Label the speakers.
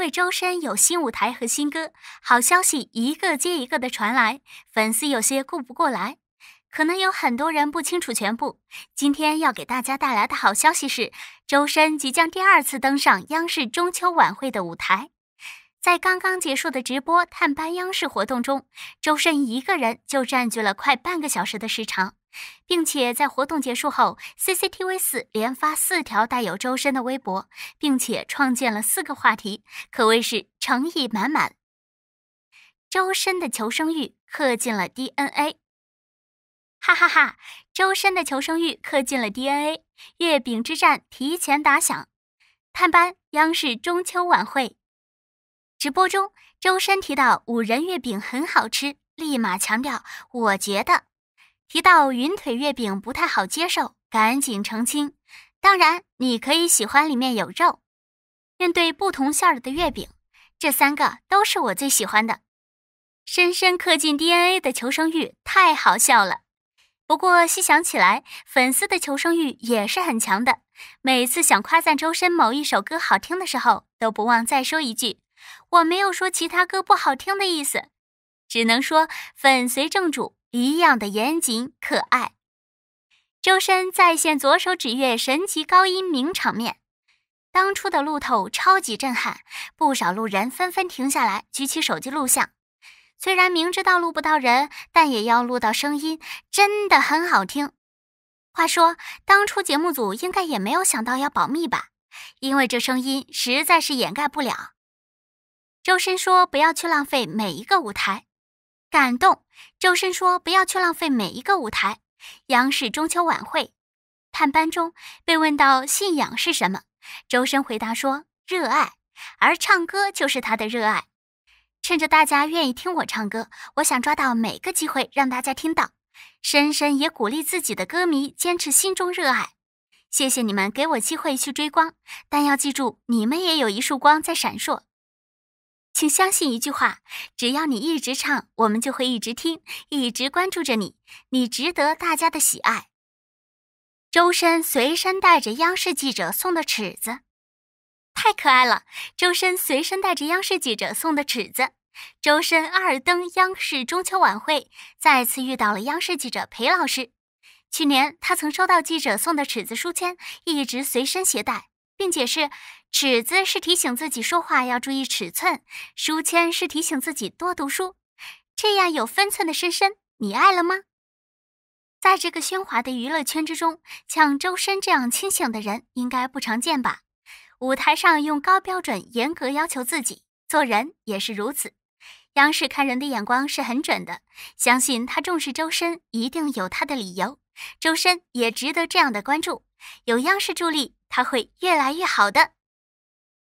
Speaker 1: 因为周深有新舞台和新歌，好消息一个接一个的传来，粉丝有些顾不过来。可能有很多人不清楚全部。今天要给大家带来的好消息是，周深即将第二次登上央视中秋晚会的舞台。在刚刚结束的直播探班央视活动中，周深一个人就占据了快半个小时的时长，并且在活动结束后，CCTV 四连发四条带有周深的微博，并且创建了四个话题，可谓是诚意满满。周深的求生欲刻进了 DNA，哈哈哈！周深的求生欲刻进了 DNA，月饼之战提前打响，探班央视中秋晚会。直播中，周深提到五仁月饼很好吃，立马强调我觉得。提到云腿月饼不太好接受，赶紧澄清。当然，你可以喜欢里面有肉。面对不同馅儿的月饼，这三个都是我最喜欢的。深深刻进 DNA 的求生欲太好笑了。不过细想起来，粉丝的求生欲也是很强的。每次想夸赞周深某一首歌好听的时候，都不忘再说一句。我没有说其他歌不好听的意思，只能说粉随正主一样的严谨可爱。周深再现左手指月神奇高音名场面，当初的路透超级震撼，不少路人纷纷停下来举起手机录像。虽然明知道录不到人，但也要录到声音，真的很好听。话说，当初节目组应该也没有想到要保密吧？因为这声音实在是掩盖不了。周深说：“不要去浪费每一个舞台。”感动。周深说：“不要去浪费每一个舞台。”央视中秋晚会探班中，被问到信仰是什么，周深回答说：“热爱，而唱歌就是他的热爱。趁着大家愿意听我唱歌，我想抓到每个机会让大家听到。”深深也鼓励自己的歌迷坚持心中热爱。谢谢你们给我机会去追光，但要记住，你们也有一束光在闪烁。请相信一句话：只要你一直唱，我们就会一直听，一直关注着你。你值得大家的喜爱。周深随身带着央视记者送的尺子，太可爱了。周深随身带着央视记者送的尺子。周深二登央视中秋晚会，再次遇到了央视记者裴老师。去年他曾收到记者送的尺子书签，一直随身携带。并解释，尺子是提醒自己说话要注意尺寸，书签是提醒自己多读书，这样有分寸的深深，你爱了吗？在这个喧哗的娱乐圈之中，像周深这样清醒的人应该不常见吧？舞台上用高标准严格要求自己，做人也是如此。央视看人的眼光是很准的，相信他重视周深一定有他的理由，周深也值得这样的关注。有央视助力，他会越来越好的。